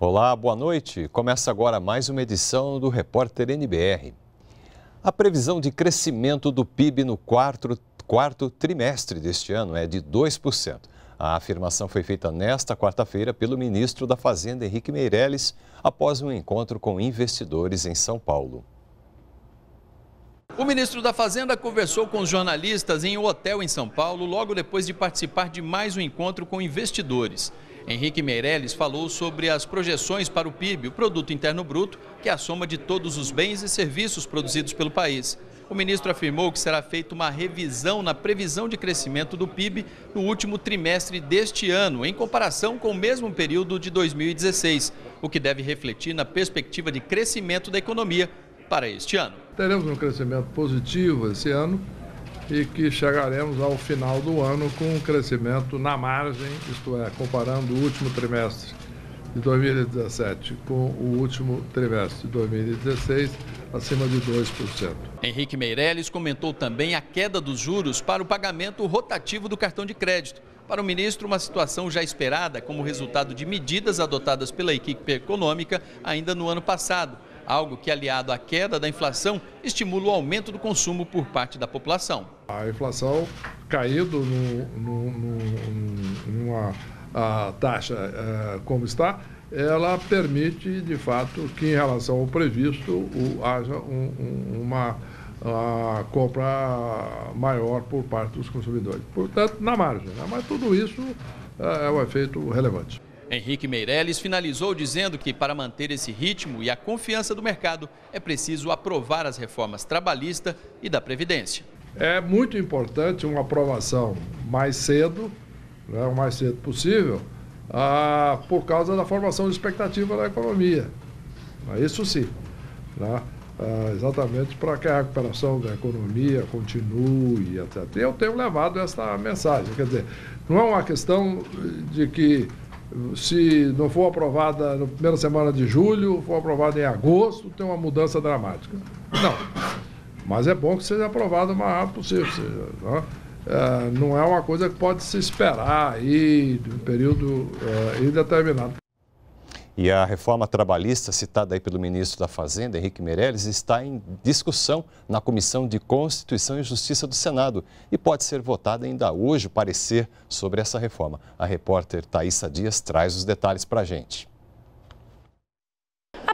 Olá, boa noite. Começa agora mais uma edição do Repórter NBR. A previsão de crescimento do PIB no quarto, quarto trimestre deste ano é de 2%. A afirmação foi feita nesta quarta-feira pelo ministro da Fazenda, Henrique Meirelles, após um encontro com investidores em São Paulo. O ministro da Fazenda conversou com os jornalistas em um hotel em São Paulo logo depois de participar de mais um encontro com investidores. Henrique Meirelles falou sobre as projeções para o PIB, o Produto Interno Bruto, que é a soma de todos os bens e serviços produzidos pelo país. O ministro afirmou que será feita uma revisão na previsão de crescimento do PIB no último trimestre deste ano, em comparação com o mesmo período de 2016, o que deve refletir na perspectiva de crescimento da economia para este ano. Teremos um crescimento positivo esse ano, e que chegaremos ao final do ano com um crescimento na margem, isto é, comparando o último trimestre de 2017 com o último trimestre de 2016, acima de 2%. Henrique Meirelles comentou também a queda dos juros para o pagamento rotativo do cartão de crédito. Para o ministro, uma situação já esperada como resultado de medidas adotadas pela equipe econômica ainda no ano passado algo que, aliado à queda da inflação, estimula o aumento do consumo por parte da população. A inflação caindo no, no, no, numa a taxa é, como está, ela permite, de fato, que em relação ao previsto o, haja um, um, uma a compra maior por parte dos consumidores. Portanto, na margem. Né? Mas tudo isso é, é um efeito relevante. Henrique Meirelles finalizou dizendo que, para manter esse ritmo e a confiança do mercado, é preciso aprovar as reformas trabalhista e da Previdência. É muito importante uma aprovação mais cedo, né, o mais cedo possível, ah, por causa da formação de expectativa da economia. Ah, isso sim. Né? Ah, exatamente para que a recuperação da economia continue, até Eu tenho levado essa mensagem. Quer dizer, não é uma questão de que se não for aprovada na primeira semana de julho, for aprovada em agosto, tem uma mudança dramática. Não. Mas é bom que seja aprovada o mais rápido possível. Seja, né? é, não é uma coisa que pode se esperar aí de um período é, indeterminado. E a reforma trabalhista, citada aí pelo ministro da Fazenda, Henrique Meirelles, está em discussão na Comissão de Constituição e Justiça do Senado e pode ser votada ainda hoje o parecer sobre essa reforma. A repórter Thaisa Dias traz os detalhes para a gente.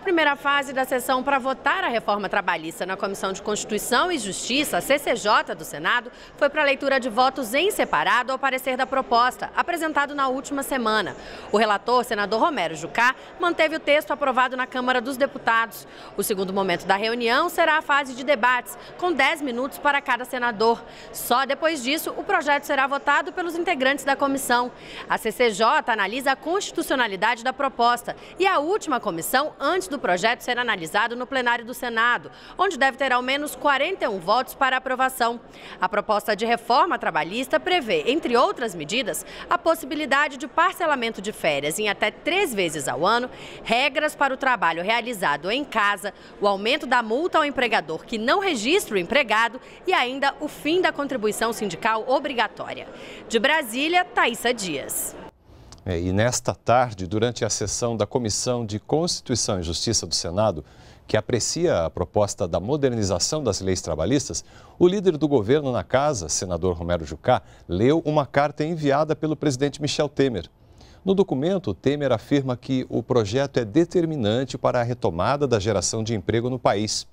A primeira fase da sessão para votar a reforma trabalhista na Comissão de Constituição e Justiça, a CCJ do Senado, foi para a leitura de votos em separado ao parecer da proposta, apresentado na última semana. O relator, senador Romero Jucá, manteve o texto aprovado na Câmara dos Deputados. O segundo momento da reunião será a fase de debates, com 10 minutos para cada senador. Só depois disso, o projeto será votado pelos integrantes da comissão. A CCJ analisa a constitucionalidade da proposta e a última comissão antes do projeto será analisado no plenário do Senado, onde deve ter ao menos 41 votos para aprovação. A proposta de reforma trabalhista prevê, entre outras medidas, a possibilidade de parcelamento de férias em até três vezes ao ano, regras para o trabalho realizado em casa, o aumento da multa ao empregador que não registra o empregado e ainda o fim da contribuição sindical obrigatória. De Brasília, Thaisa Dias. É, e nesta tarde, durante a sessão da Comissão de Constituição e Justiça do Senado, que aprecia a proposta da modernização das leis trabalhistas, o líder do governo na casa, senador Romero Jucá, leu uma carta enviada pelo presidente Michel Temer. No documento, Temer afirma que o projeto é determinante para a retomada da geração de emprego no país.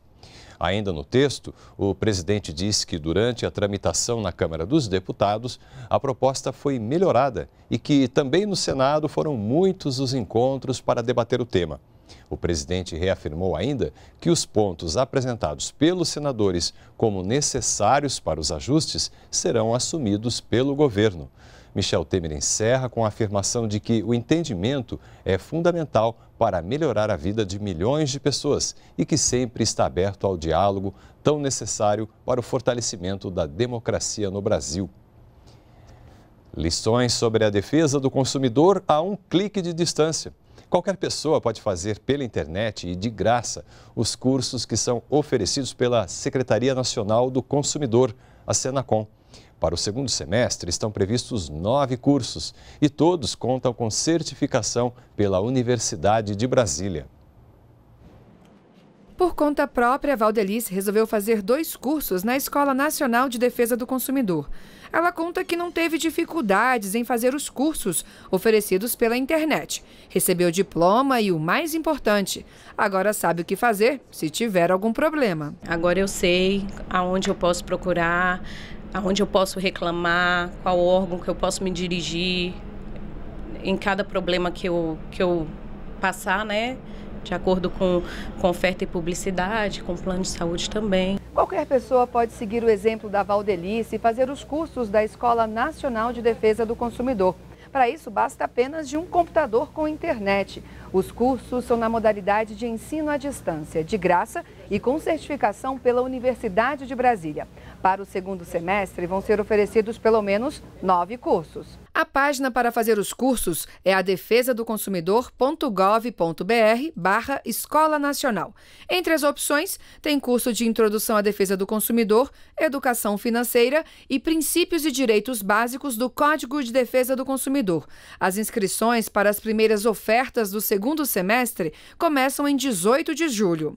Ainda no texto, o presidente diz que durante a tramitação na Câmara dos Deputados, a proposta foi melhorada e que também no Senado foram muitos os encontros para debater o tema. O presidente reafirmou ainda que os pontos apresentados pelos senadores como necessários para os ajustes serão assumidos pelo governo. Michel Temer encerra com a afirmação de que o entendimento é fundamental para melhorar a vida de milhões de pessoas e que sempre está aberto ao diálogo tão necessário para o fortalecimento da democracia no Brasil. Lições sobre a defesa do consumidor a um clique de distância. Qualquer pessoa pode fazer pela internet e de graça os cursos que são oferecidos pela Secretaria Nacional do Consumidor, a Senacom. Para o segundo semestre, estão previstos nove cursos e todos contam com certificação pela Universidade de Brasília. Por conta própria, Valdelice resolveu fazer dois cursos na Escola Nacional de Defesa do Consumidor. Ela conta que não teve dificuldades em fazer os cursos oferecidos pela internet. Recebeu diploma e o mais importante, agora sabe o que fazer se tiver algum problema. Agora eu sei aonde eu posso procurar, aonde eu posso reclamar, qual órgão que eu posso me dirigir em cada problema que eu, que eu passar, né? De acordo com, com oferta e publicidade, com plano de saúde também. Qualquer pessoa pode seguir o exemplo da Valdelice e fazer os cursos da Escola Nacional de Defesa do Consumidor. Para isso, basta apenas de um computador com internet. Os cursos são na modalidade de ensino à distância, de graça e com certificação pela Universidade de Brasília. Para o segundo semestre, vão ser oferecidos pelo menos nove cursos. A página para fazer os cursos é a defesa do consumidor.gov.br barra Escola Nacional. Entre as opções, tem curso de Introdução à Defesa do Consumidor, Educação Financeira e Princípios e Direitos Básicos do Código de Defesa do Consumidor. As inscrições para as primeiras ofertas do segundo semestre começam em 18 de julho.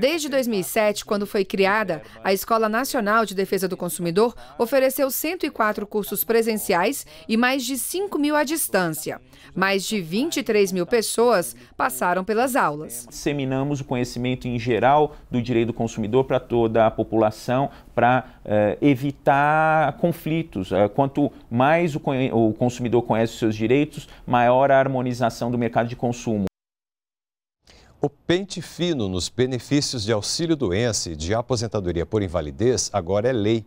Desde 2007, quando foi criada, a Escola Nacional de Defesa do Consumidor ofereceu 104 cursos presenciais e mais de 5 mil à distância. Mais de 23 mil pessoas passaram pelas aulas. Disseminamos o conhecimento em geral do direito do consumidor para toda a população, para eh, evitar conflitos. Eh, quanto mais o, o consumidor conhece os seus direitos, maior a harmonização do mercado de consumo. O pente fino nos benefícios de auxílio doença e de aposentadoria por invalidez agora é lei.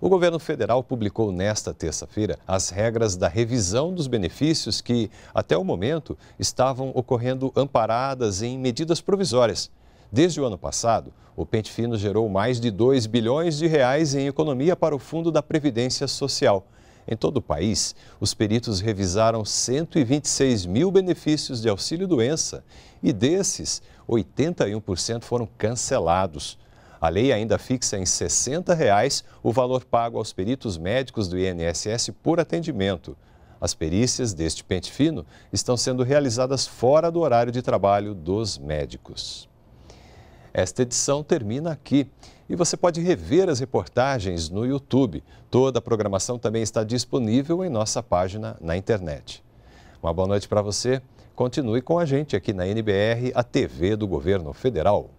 O governo federal publicou nesta terça-feira as regras da revisão dos benefícios que, até o momento, estavam ocorrendo amparadas em medidas provisórias. Desde o ano passado, o Pente Fino gerou mais de 2 bilhões de reais em economia para o Fundo da Previdência Social. Em todo o país, os peritos revisaram 126 mil benefícios de auxílio-doença e desses, 81% foram cancelados. A lei ainda fixa em R$ 60 reais o valor pago aos peritos médicos do INSS por atendimento. As perícias deste pente fino estão sendo realizadas fora do horário de trabalho dos médicos. Esta edição termina aqui e você pode rever as reportagens no YouTube. Toda a programação também está disponível em nossa página na internet. Uma boa noite para você. Continue com a gente aqui na NBR, a TV do Governo Federal.